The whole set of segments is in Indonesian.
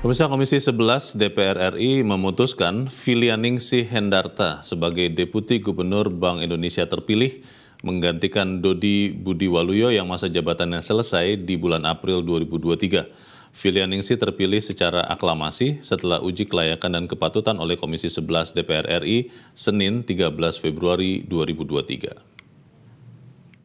Pemirsa Komisi 11 DPR RI memutuskan Filianingsih Hendarta sebagai Deputi Gubernur Bank Indonesia terpilih menggantikan Dodi Budi Waluyo yang masa jabatannya selesai di bulan April 2023. Filianingsih terpilih secara aklamasi setelah uji kelayakan dan kepatutan oleh Komisi 11 DPR RI Senin 13 Februari 2023.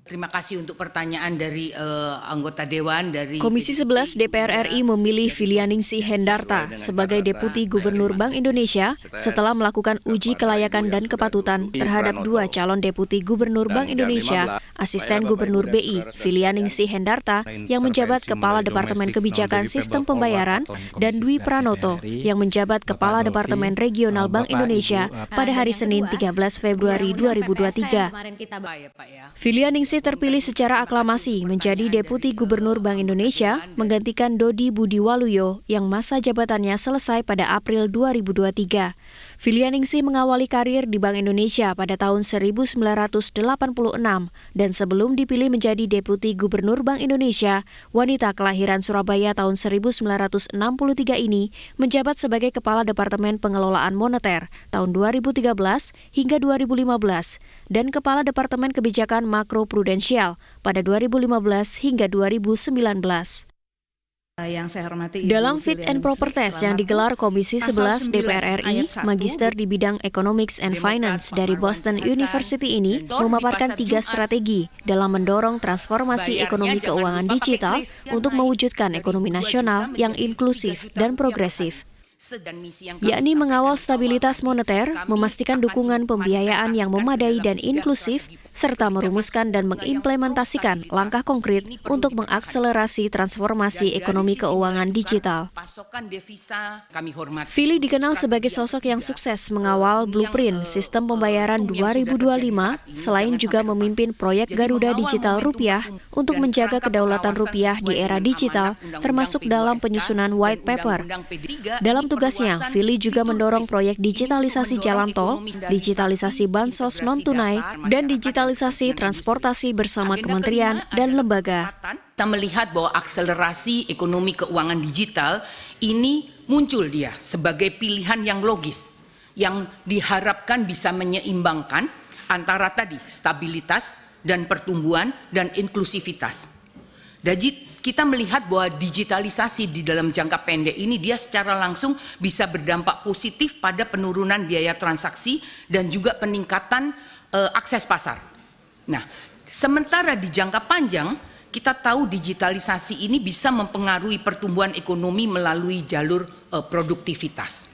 Terima kasih untuk pertanyaan dari uh, anggota dewan dari Komisi 11 DPR RI memilih Filianingsih Hendarta sebagai Deputi Gubernur Bank Indonesia setelah melakukan uji kelayakan dan kepatutan terhadap dua calon Deputi Gubernur Bank Indonesia, Asisten Gubernur BI Filianingsih Hendarta yang menjabat Kepala Departemen Kebijakan Sistem Pembayaran dan Dwi Pranoto yang menjabat Kepala Departemen Regional Bank Indonesia pada hari Senin 13 Februari 2023. Iya, Filianingsih Susi terpilih secara aklamasi menjadi Deputi Gubernur Bank Indonesia menggantikan Dodi Budi Waluyo yang masa jabatannya selesai pada April 2023. Filianingsih mengawali karir di Bank Indonesia pada tahun 1986 dan sebelum dipilih menjadi Deputi Gubernur Bank Indonesia, wanita kelahiran Surabaya tahun 1963 ini menjabat sebagai Kepala Departemen Pengelolaan Moneter tahun 2013 hingga 2015 dan Kepala Departemen Kebijakan Makro Prudensi Prudential pada 2015 hingga 2019. Yang saya hormati Ibu Dalam Fit and Proper Test yang digelar Komisi 11 DPR RI, magister di bidang Economics and Finance dari Boston University ini memaparkan tiga strategi dalam mendorong transformasi ekonomi keuangan digital untuk mewujudkan ekonomi nasional yang inklusif dan progresif yakni mengawal stabilitas moneter, memastikan dukungan pembiayaan yang memadai dan inklusif, serta merumuskan dan mengimplementasikan langkah konkret untuk mengakselerasi transformasi ekonomi keuangan digital. Fili dikenal sebagai sosok yang sukses mengawal blueprint sistem pembayaran 2025, selain juga memimpin proyek Garuda Digital Rupiah untuk menjaga kedaulatan rupiah di era digital, termasuk dalam penyusunan white paper. Dalam tugasnya, Fili juga mendorong proyek digitalisasi jalan tol, digitalisasi bansos non-tunai, dan digital digitalisasi transportasi bersama kementerian dan lembaga. Kita melihat bahwa akselerasi ekonomi keuangan digital ini muncul dia sebagai pilihan yang logis yang diharapkan bisa menyeimbangkan antara tadi stabilitas dan pertumbuhan dan inklusivitas. Jadi kita melihat bahwa digitalisasi di dalam jangka pendek ini dia secara langsung bisa berdampak positif pada penurunan biaya transaksi dan juga peningkatan e, akses pasar. Nah, sementara di jangka panjang kita tahu digitalisasi ini bisa mempengaruhi pertumbuhan ekonomi melalui jalur uh, produktivitas.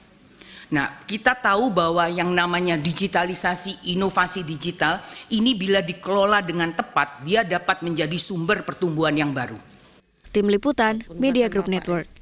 Nah, kita tahu bahwa yang namanya digitalisasi, inovasi digital ini bila dikelola dengan tepat, dia dapat menjadi sumber pertumbuhan yang baru. Tim Liputan, Media Group Network.